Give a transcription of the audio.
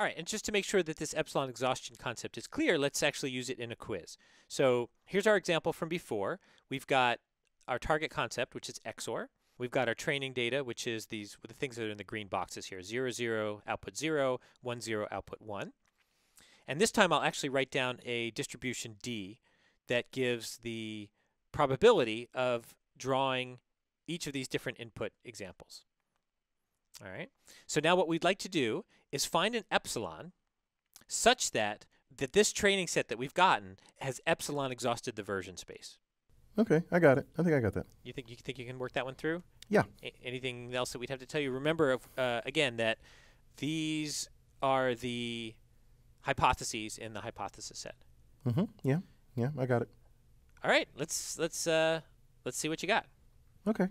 All right, and just to make sure that this epsilon exhaustion concept is clear, let's actually use it in a quiz. So here's our example from before. We've got our target concept, which is XOR. We've got our training data, which is these the things that are in the green boxes here, 0, 0, output 0, 1, 0, output 1. And this time I'll actually write down a distribution D that gives the probability of drawing each of these different input examples. All right. So now what we'd like to do is find an epsilon such that that this training set that we've gotten has epsilon exhausted the version space. Okay, I got it. I think I got that. You think you think you can work that one through? Yeah. A anything else that we'd have to tell you? Remember uh, again that these are the hypotheses in the hypothesis set. Mm-hmm. Yeah. Yeah, I got it. All right. Let's let's uh, let's see what you got. Okay.